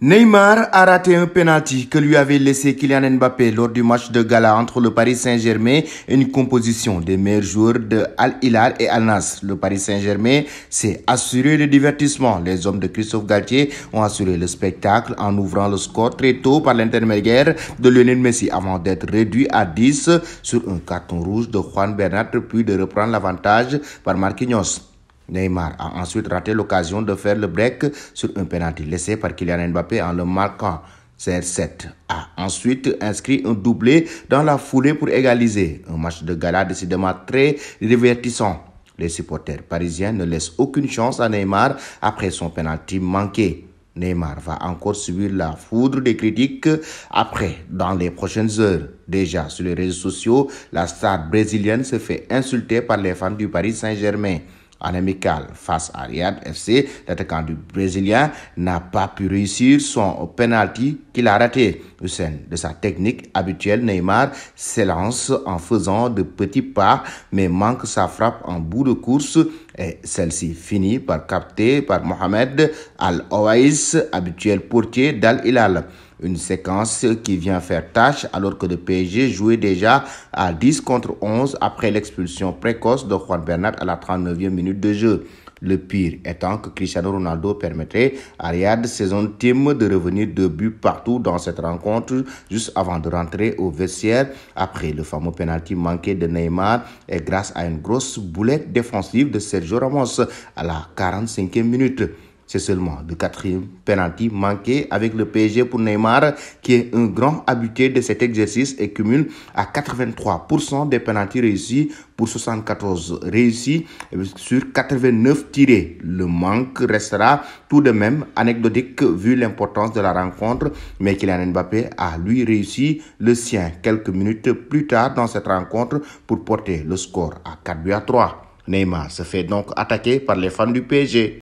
Neymar a raté un penalty que lui avait laissé Kylian Mbappé lors du match de gala entre le Paris Saint-Germain et une composition des meilleurs joueurs de Al Hilal et Al Nas. Le Paris Saint-Germain s'est assuré le divertissement. Les hommes de Christophe Galtier ont assuré le spectacle en ouvrant le score très tôt par l'intermédiaire de Lionel Messi avant d'être réduit à 10 sur un carton rouge de Juan Bernat puis de reprendre l'avantage par Marquinhos. Neymar a ensuite raté l'occasion de faire le break sur un penalty laissé par Kylian Mbappé en le marquant. CR7 a ensuite inscrit un doublé dans la foulée pour égaliser. Un match de gala décidément très divertissant. Les supporters parisiens ne laissent aucune chance à Neymar après son penalty manqué. Neymar va encore subir la foudre des critiques après, dans les prochaines heures. Déjà sur les réseaux sociaux, la star brésilienne se fait insulter par les fans du Paris Saint-Germain. En amical face à Riyad FC, l'attaquant du Brésilien n'a pas pu réussir son penalty qu'il a raté. sein de sa technique habituelle, Neymar s'élance en faisant de petits pas, mais manque sa frappe en bout de course et celle-ci finit par capter par Mohamed Al-Owais, habituel portier d'Al-Hilal. Une séquence qui vient faire tâche alors que le PSG jouait déjà à 10 contre 11 après l'expulsion précoce de Juan Bernard à la 39e minute de jeu. Le pire étant que Cristiano Ronaldo permettrait à Riyad Saison Team de revenir de but partout dans cette rencontre juste avant de rentrer au vestiaire après le fameux penalty manqué de Neymar et grâce à une grosse boulette défensive de Sergio Ramos à la 45e minute. C'est seulement le quatrième penalty manqué avec le PSG pour Neymar, qui est un grand habitué de cet exercice et cumule à 83% des penalties réussis pour 74 réussis sur 89 tirés. Le manque restera tout de même anecdotique vu l'importance de la rencontre, mais Kylian Mbappé a lui réussi le sien quelques minutes plus tard dans cette rencontre pour porter le score à 4 buts à 3. Neymar se fait donc attaquer par les fans du PSG.